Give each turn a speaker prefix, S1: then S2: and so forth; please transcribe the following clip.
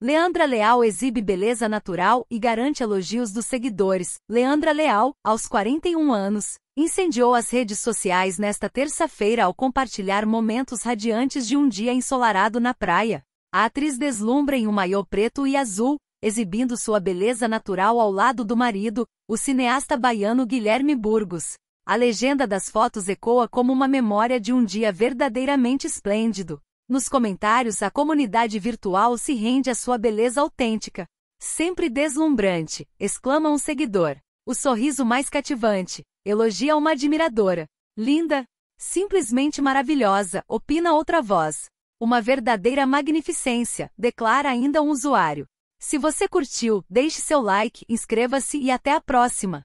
S1: Leandra Leal exibe beleza natural e garante elogios dos seguidores. Leandra Leal, aos 41 anos, incendiou as redes sociais nesta terça-feira ao compartilhar momentos radiantes de um dia ensolarado na praia. A atriz deslumbra em um maiô preto e azul, exibindo sua beleza natural ao lado do marido, o cineasta baiano Guilherme Burgos. A legenda das fotos ecoa como uma memória de um dia verdadeiramente esplêndido. Nos comentários, a comunidade virtual se rende à sua beleza autêntica. Sempre deslumbrante, exclama um seguidor. O sorriso mais cativante, elogia uma admiradora. Linda, simplesmente maravilhosa, opina outra voz. Uma verdadeira magnificência, declara ainda um usuário. Se você curtiu, deixe seu like, inscreva-se e até a próxima!